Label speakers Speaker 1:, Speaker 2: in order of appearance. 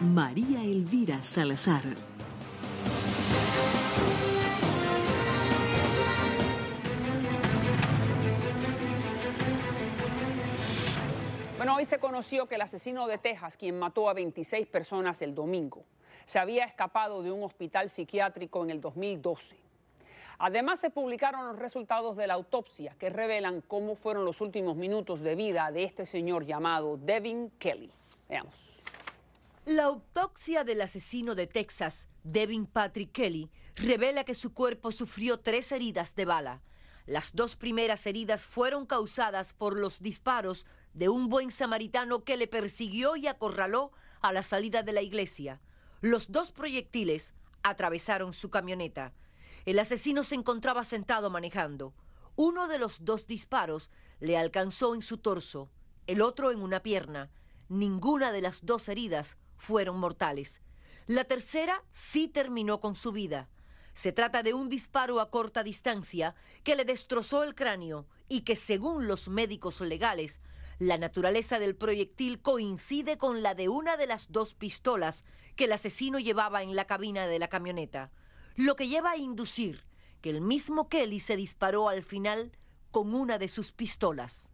Speaker 1: María Elvira Salazar.
Speaker 2: Bueno, hoy se conoció que el asesino de Texas, quien mató a 26 personas el domingo, se había escapado de un hospital psiquiátrico en el 2012. Además, se publicaron los resultados de la autopsia que revelan cómo fueron los últimos minutos de vida de este señor llamado Devin Kelly. Veamos.
Speaker 1: La autopsia del asesino de Texas, Devin Patrick Kelly, revela que su cuerpo sufrió tres heridas de bala. Las dos primeras heridas fueron causadas por los disparos de un buen samaritano que le persiguió y acorraló a la salida de la iglesia. Los dos proyectiles atravesaron su camioneta. El asesino se encontraba sentado manejando. Uno de los dos disparos le alcanzó en su torso, el otro en una pierna. Ninguna de las dos heridas fueron mortales. La tercera sí terminó con su vida. Se trata de un disparo a corta distancia que le destrozó el cráneo y que según los médicos legales, la naturaleza del proyectil coincide con la de una de las dos pistolas que el asesino llevaba en la cabina de la camioneta, lo que lleva a inducir que el mismo Kelly se disparó al final con una de sus pistolas.